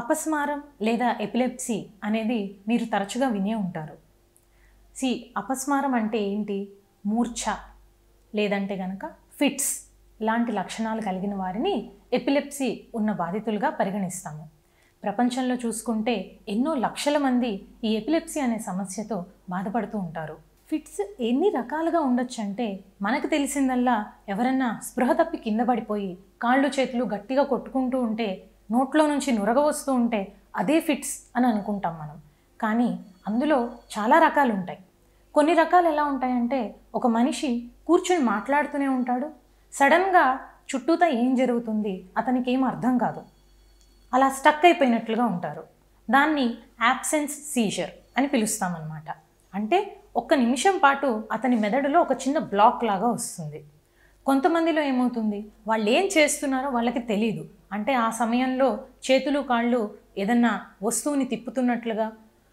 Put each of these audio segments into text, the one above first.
అపస్మారం లేదా ఎపిలెప్సీ అనేది మీరు తరచుగా వినే ఉంటారు సి అపస్మారం అంటే ఏంటి మూర్ఛ లేదంటే గనక ఫిట్స్ లాంటి లక్షణాలు కలిగిన వారిని ఎపిలెప్సీ ఉన్న బాధితులుగా పరిగణిస్తాము ప్రపంచంలో చూసుకుంటే ఎన్నో లక్షల మంది ఈ ఎపిలెప్సీ అనే సమస్యతో బాధపడుతూ ఉంటారు ఫిట్స్ ఎన్ని రకాలుగా ఉండొచ్చు అంటే మనకు తెలిసిందల్లా ఎవరన్నా స్పృహ తప్పి కింద పడిపోయి కాళ్ళు చేతులు గట్టిగా కొట్టుకుంటూ ఉంటే నోట్లో నుంచి నురగ వస్తూ ఉంటే అదే ఫిట్స్ అని అనుకుంటాం మనం కానీ అందులో చాలా రకాలు ఉంటాయి కొన్ని రకాలు ఎలా ఉంటాయంటే ఒక మనిషి కూర్చొని మాట్లాడుతూనే ఉంటాడు సడన్గా చుట్టూత ఏం జరుగుతుంది అతనికి ఏం అర్థం కాదు అలా స్టక్ అయిపోయినట్లుగా ఉంటారు దాన్ని యాబ్సెన్స్ సీజర్ అని పిలుస్తామన్నమాట అంటే ఒక్క నిమిషం పాటు అతని మెదడులో ఒక చిన్న బ్లాక్ లాగా వస్తుంది కొంతమందిలో ఏమవుతుంది వాళ్ళు ఏం చేస్తున్నారో వాళ్ళకి తెలియదు అంటే ఆ సమయంలో చేతులు కాళ్ళు ఏదన్నా వస్తువుని తిప్పుతున్నట్లుగా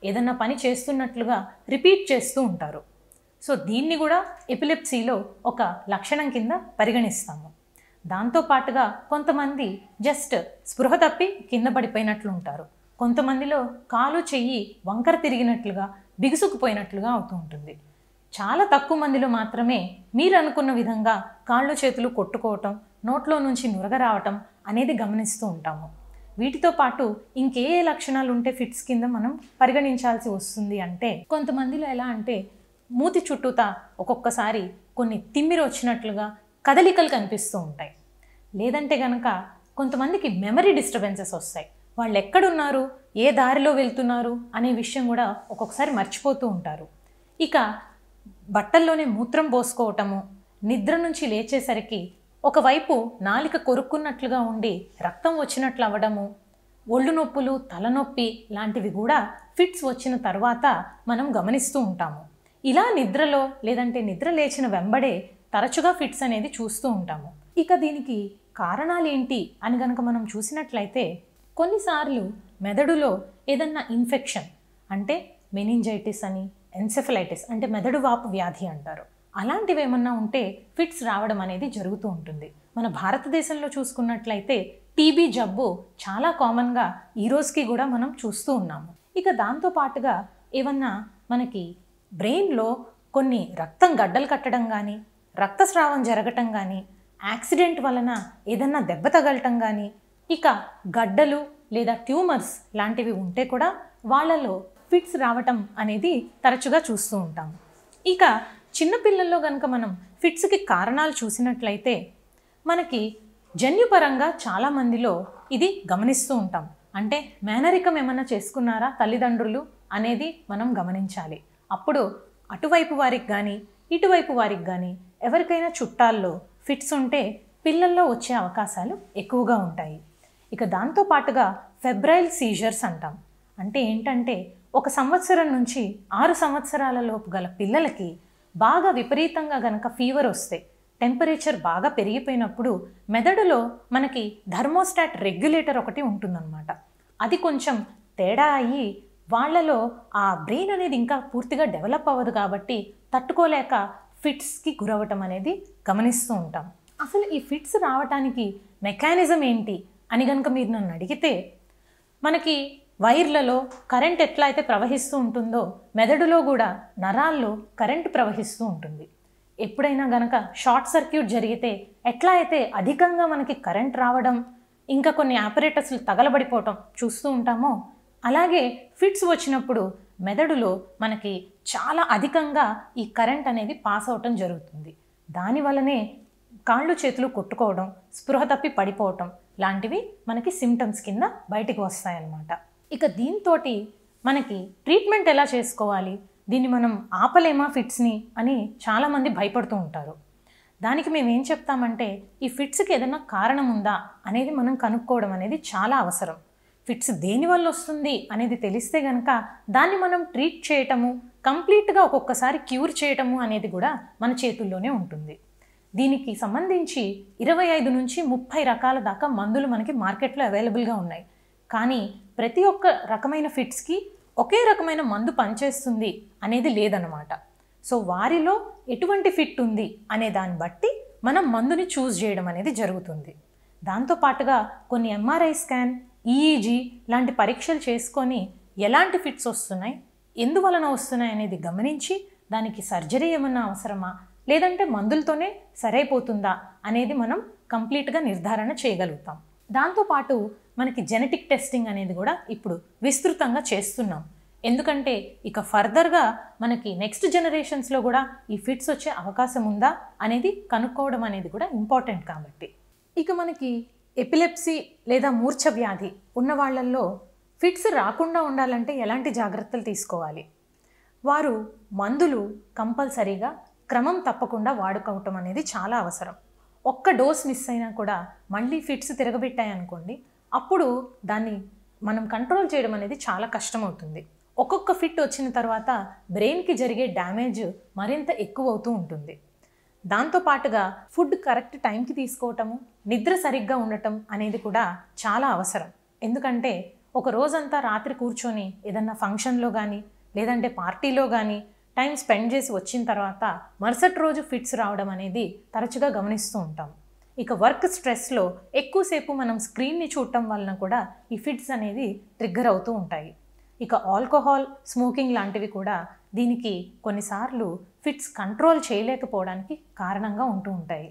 ఏదన్నా పని చేస్తున్నట్లుగా రిపీట్ చేస్తూ ఉంటారు సో దీన్ని కూడా ఎపిలెప్సీలో ఒక లక్షణం కింద పరిగణిస్తాము దాంతోపాటుగా కొంతమంది జస్ట్ స్పృహ తప్పి కింద పడిపోయినట్లు ఉంటారు కొంతమందిలో కాలు చెయ్యి వంకర తిరిగినట్లుగా బిగుసుకుపోయినట్లుగా అవుతూ ఉంటుంది చాలా తక్కువ మందిలో మాత్రమే మీరు అనుకున్న విధంగా కాళ్ళు చేతులు కొట్టుకోవటం నోట్లో నుంచి నురగ రావటం అనేది గమనిస్తూ ఉంటాము వీటితో పాటు ఇంకే లక్షణాలు ఉంటే ఫిట్స్ కింద మనం పరిగణించాల్సి వస్తుంది అంటే కొంతమందిలో ఎలా అంటే మూతి చుట్టూత ఒక్కొక్కసారి కొన్ని తిమ్మిరి వచ్చినట్లుగా కదలికలు కనిపిస్తూ ఉంటాయి లేదంటే కనుక కొంతమందికి మెమరీ డిస్టర్బెన్సెస్ వస్తాయి వాళ్ళు ఎక్కడున్నారు ఏ దారిలో వెళ్తున్నారు అనే విషయం కూడా ఒక్కొక్కసారి మర్చిపోతూ ఉంటారు ఇక బట్టల్లోనే మూత్రం పోసుకోవటము నిద్ర నుంచి లేచేసరికి ఒకవైపు నాలిక కొరుక్కున్నట్లుగా ఉండి రక్తం వచ్చినట్లు అవ్వడము ఒళ్ళు నొప్పులు తలనొప్పి లాంటివి కూడా ఫిట్స్ వచ్చిన తర్వాత మనం గమనిస్తూ ఉంటాము ఇలా నిద్రలో లేదంటే నిద్ర లేచిన వెంబడే తరచుగా ఫిట్స్ అనేది చూస్తూ ఉంటాము ఇక దీనికి కారణాలేంటి అని గనక మనం చూసినట్లయితే కొన్నిసార్లు మెదడులో ఏదన్నా ఇన్ఫెక్షన్ అంటే మెనింజైటిస్ అని ఎన్సెఫలైటిస్ అంటే మెదడు వాపు వ్యాధి అంటారు అలాంటివి ఏమన్నా ఉంటే ఫిట్స్ రావడం అనేది జరుగుతూ ఉంటుంది మన భారతదేశంలో చూసుకున్నట్లయితే టీబీ జబ్బు చాలా కామన్గా ఈరోజుకి కూడా మనం చూస్తూ ఉన్నాము ఇక దాంతోపాటుగా ఏమన్నా మనకి బ్రెయిన్లో కొన్ని రక్తం గడ్డలు కట్టడం కానీ రక్తస్రావం జరగటం కానీ యాక్సిడెంట్ వలన ఏదన్నా దెబ్బ తగలటం కానీ ఇక గడ్డలు లేదా ట్యూమర్స్ లాంటివి ఉంటే కూడా వాళ్ళలో ఫిట్స్ రావటం అనేది తరచుగా చూస్తూ ఉంటాం ఇక చిన్నపిల్లల్లో కనుక మనం ఫిట్స్కి కారణాలు చూసినట్లయితే మనకి జన్యుపరంగా చాలామందిలో ఇది గమనిస్తూ ఉంటాం అంటే మేనరికం ఏమైనా చేసుకున్నారా తల్లిదండ్రులు అనేది మనం గమనించాలి అప్పుడు అటువైపు వారికి కానీ ఇటువైపు వారికి కానీ ఎవరికైనా చుట్టాల్లో ఫిట్స్ ఉంటే పిల్లల్లో వచ్చే అవకాశాలు ఎక్కువగా ఉంటాయి ఇక దాంతోపాటుగా ఫెబ్రైల్ సీజర్స్ అంటాం అంటే ఏంటంటే ఒక సంవత్సరం నుంచి ఆరు సంవత్సరాలలోపు గల పిల్లలకి బాగా విపరీతంగా గనక ఫీవర్ వస్తే టెంపరేచర్ బాగా పెరిగిపోయినప్పుడు మెదడులో మనకి ధర్మోస్టాట్ రెగ్యులేటర్ ఒకటి ఉంటుందన్నమాట అది కొంచెం తేడా అయ్యి వాళ్ళలో ఆ బ్రెయిన్ అనేది ఇంకా పూర్తిగా డెవలప్ అవ్వదు కాబట్టి తట్టుకోలేక ఫిట్స్కి గురవటం అనేది గమనిస్తూ ఉంటాం అసలు ఈ ఫిట్స్ రావటానికి మెకానిజం ఏంటి అని కనుక మీరు నన్ను అడిగితే మనకి వైర్లలో కరెంట్ ఎట్లా అయితే ప్రవహిస్తూ ఉంటుందో మెదడులో కూడా నరాల్లో కరెంట్ ప్రవహిస్తూ ఉంటుంది ఎప్పుడైనా గనక షార్ట్ సర్క్యూట్ జరిగితే ఎట్లా అయితే అధికంగా మనకి కరెంట్ రావడం ఇంకా కొన్ని ఆపరేటర్స్లు తగలబడిపోవటం చూస్తూ ఉంటామో అలాగే ఫిట్స్ వచ్చినప్పుడు మెదడులో మనకి చాలా అధికంగా ఈ కరెంట్ అనేది పాస్ అవటం జరుగుతుంది దానివల్లనే కాళ్ళు చేతులు కొట్టుకోవడం స్పృహ తప్పి పడిపోవటం లాంటివి మనకి సిమ్టమ్స్ కింద బయటికి వస్తాయన్నమాట ఇక దీంతో మనకి ట్రీట్మెంట్ ఎలా చేసుకోవాలి దీన్ని మనం ఆపలేమా ఫిట్స్ని అని చాలామంది భయపడుతూ ఉంటారు దానికి మేము ఏం చెప్తామంటే ఈ ఫిట్స్కి ఏదైనా కారణం ఉందా అనేది మనం కనుక్కోవడం అనేది చాలా అవసరం ఫిట్స్ దేనివల్ల వస్తుంది అనేది తెలిస్తే కనుక దాన్ని మనం ట్రీట్ చేయటము కంప్లీట్గా ఒక్కొక్కసారి క్యూర్ చేయటము అనేది కూడా మన చేతుల్లోనే ఉంటుంది దీనికి సంబంధించి ఇరవై ఐదు నుంచి ముప్పై రకాల దాకా మందులు మనకి మార్కెట్లో అవైలబుల్గా ఉన్నాయి కానీ ప్రతి ఒక్క రకమైన ఫిట్స్కి ఒకే రకమైన మందు పనిచేస్తుంది అనేది లేదనమాట సో వారిలో ఎటువంటి ఫిట్ ఉంది అనే దాన్ని బట్టి మనం మందుని చూస్ చేయడం అనేది జరుగుతుంది దాంతోపాటుగా కొన్ని ఎంఆర్ఐ స్కాన్ ఈఈజీ లాంటి పరీక్షలు చేసుకొని ఎలాంటి ఫిట్స్ వస్తున్నాయి ఎందువలన వస్తున్నాయి అనేది గమనించి దానికి సర్జరీ ఏమన్నా అవసరమా లేదంటే మందులతోనే సరైపోతుందా అనేది మనం కంప్లీట్గా నిర్ధారణ చేయగలుగుతాం దాంతోపాటు మనకి జెనెటిక్ టెస్టింగ్ అనేది కూడా ఇప్పుడు విస్తృతంగా చేస్తున్నాం ఎందుకంటే ఇక ఫర్దర్గా మనకి నెక్స్ట్ జనరేషన్స్లో కూడా ఈ ఫిట్స్ వచ్చే అవకాశం ఉందా అనేది కనుక్కోవడం అనేది కూడా ఇంపార్టెంట్ కాబట్టి ఇక మనకి ఎపిలెప్సీ లేదా మూర్ఛ వ్యాధి ఉన్న వాళ్ళల్లో ఫిట్స్ రాకుండా ఉండాలంటే ఎలాంటి జాగ్రత్తలు తీసుకోవాలి వారు మందులు కంపల్సరీగా క్రమం తప్పకుండా వాడుకోవటం అనేది చాలా అవసరం ఒక్క డోస్ మిస్ అయినా కూడా మళ్ళీ ఫిట్స్ తిరగబెట్టాయనుకోండి అప్పుడు దాన్ని మనం కంట్రోల్ చేయడం అనేది చాలా కష్టమవుతుంది ఒక్కొక్క ఫిట్ వచ్చిన తర్వాత బ్రెయిన్కి జరిగే డ్యామేజ్ మరింత ఎక్కువ అవుతూ ఉంటుంది దాంతోపాటుగా ఫుడ్ కరెక్ట్ టైంకి తీసుకోవటము నిద్ర సరిగ్గా ఉండటం అనేది కూడా చాలా అవసరం ఎందుకంటే ఒక రోజంతా రాత్రి కూర్చొని ఏదన్నా ఫంక్షన్లో కానీ లేదంటే పార్టీలో కానీ టైం స్పెండ్ చేసి వచ్చిన తర్వాత మరుసటి రోజు ఫిట్స్ రావడం అనేది తరచుగా గమనిస్తూ ఉంటాం ఇక వర్క్ స్ట్రెస్లో ఎక్కువసేపు మనం స్క్రీన్ని చూడటం వలన కూడా ఈ ఫిట్స్ అనేది ట్రిగ్గర్ అవుతూ ఉంటాయి ఇక ఆల్కహాల్ స్మోకింగ్ లాంటివి కూడా దీనికి కొన్నిసార్లు ఫిట్స్ కంట్రోల్ చేయలేకపోవడానికి కారణంగా ఉంటూ ఉంటాయి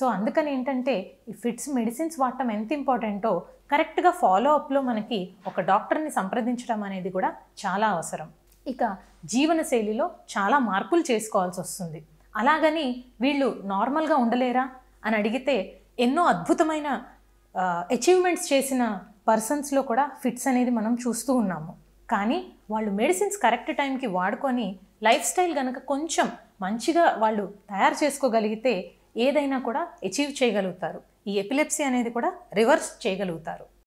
సో అందుకని ఏంటంటే ఈ ఫిట్స్ మెడిసిన్స్ వాడటం ఎంత ఇంపార్టెంటో కరెక్ట్గా ఫాలో అప్లో మనకి ఒక డాక్టర్ని సంప్రదించడం అనేది కూడా చాలా అవసరం ఇక జీవనశైలిలో చాలా మార్పులు చేసుకోవాల్సి వస్తుంది అలాగని వీళ్ళు నార్మల్గా ఉండలేరా అని అడిగితే ఎన్నో అద్భుతమైన అచీవ్మెంట్స్ చేసిన పర్సన్స్లో కూడా ఫిట్స్ అనేది మనం చూస్తూ ఉన్నాము కానీ వాళ్ళు మెడిసిన్స్ కరెక్ట్ టైంకి వాడుకొని లైఫ్ స్టైల్ కనుక కొంచెం మంచిగా వాళ్ళు తయారు చేసుకోగలిగితే ఏదైనా కూడా అచీవ్ చేయగలుగుతారు ఈ ఎపిలెప్సీ అనేది కూడా రివర్స్ చేయగలుగుతారు